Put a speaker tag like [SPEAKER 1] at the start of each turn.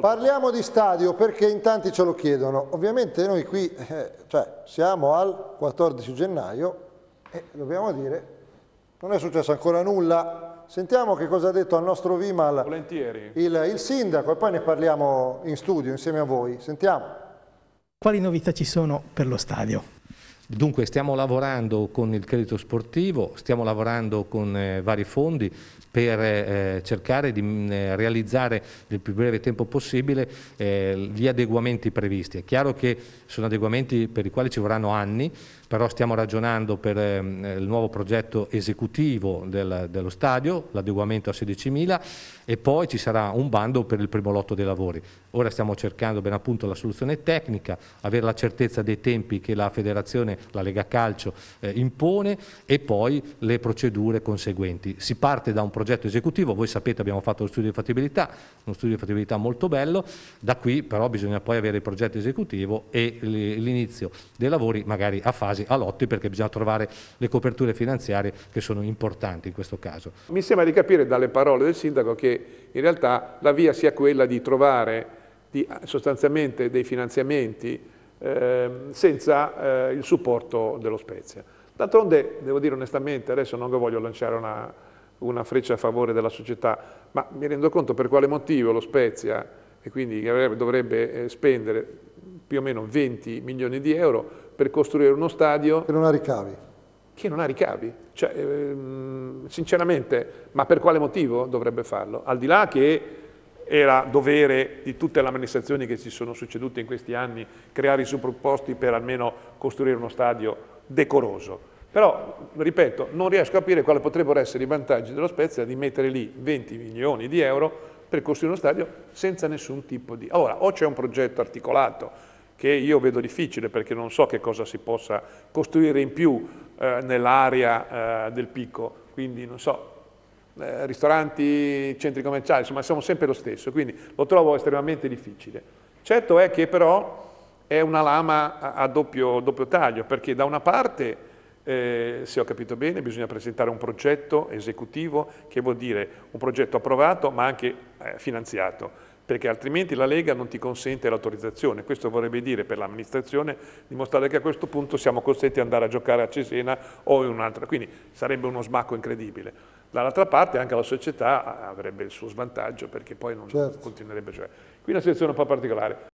[SPEAKER 1] molto...
[SPEAKER 2] Parliamo di stadio perché in tanti ce lo chiedono. Ovviamente noi qui eh, cioè, siamo al 14 gennaio e dobbiamo dire non è successo ancora nulla. Sentiamo che cosa ha detto al nostro Vimal
[SPEAKER 3] Volentieri.
[SPEAKER 2] il, il sindaco e poi ne parliamo in studio insieme a voi. Sentiamo.
[SPEAKER 1] Quali novità ci sono per lo stadio? Dunque stiamo lavorando con il credito sportivo, stiamo lavorando con eh, vari fondi per eh, cercare di mh, mm, eh, realizzare nel più breve tempo possibile eh, gli adeguamenti previsti. È chiaro che sono adeguamenti per i quali ci vorranno anni, però stiamo ragionando per ehm, il nuovo progetto esecutivo del, dello stadio, l'adeguamento a 16.000 e poi ci sarà un bando per il primo lotto dei lavori. Ora stiamo cercando ben appunto la soluzione tecnica, avere la certezza dei tempi che la federazione la Lega Calcio eh, impone e poi le procedure conseguenti. Si parte da un progetto esecutivo, voi sapete abbiamo fatto lo studio di fattibilità, uno studio di fattibilità molto bello, da qui però bisogna poi avere il progetto esecutivo e l'inizio dei lavori magari a fasi, a lotti perché bisogna trovare le coperture finanziarie che sono importanti in questo caso.
[SPEAKER 3] Mi sembra di capire dalle parole del sindaco che in realtà la via sia quella di trovare di sostanzialmente dei finanziamenti eh, senza eh, il supporto dello Spezia. D'altronde, devo dire onestamente, adesso non voglio lanciare una, una freccia a favore della società, ma mi rendo conto per quale motivo lo Spezia, e quindi dovrebbe eh, spendere più o meno 20 milioni di euro per costruire uno stadio... Che non ha ricavi. Che non ha ricavi. Cioè, ehm, sinceramente, ma per quale motivo dovrebbe farlo? Al di là che era dovere di tutte le amministrazioni che ci sono succedute in questi anni creare i supposti per almeno costruire uno stadio decoroso. Però, ripeto, non riesco a capire quali potrebbero essere i vantaggi dello Spezia di mettere lì 20 milioni di euro per costruire uno stadio senza nessun tipo di... Allora, o c'è un progetto articolato, che io vedo difficile perché non so che cosa si possa costruire in più eh, nell'area eh, del picco, quindi non so, eh, ristoranti, centri commerciali, insomma siamo sempre lo stesso, quindi lo trovo estremamente difficile. Certo è che però è una lama a, a doppio, doppio, taglio, perché da una parte, eh, se ho capito bene, bisogna presentare un progetto esecutivo, che vuol dire un progetto approvato ma anche eh, finanziato perché altrimenti la Lega non ti consente l'autorizzazione. Questo vorrebbe dire per l'amministrazione dimostrare che a questo punto siamo costretti ad andare a giocare a Cesena o in un'altra. Quindi sarebbe uno smacco incredibile. Dall'altra parte anche la società avrebbe il suo svantaggio perché poi non certo. continuerebbe. giocare. Cioè, qui è una situazione un po' particolare.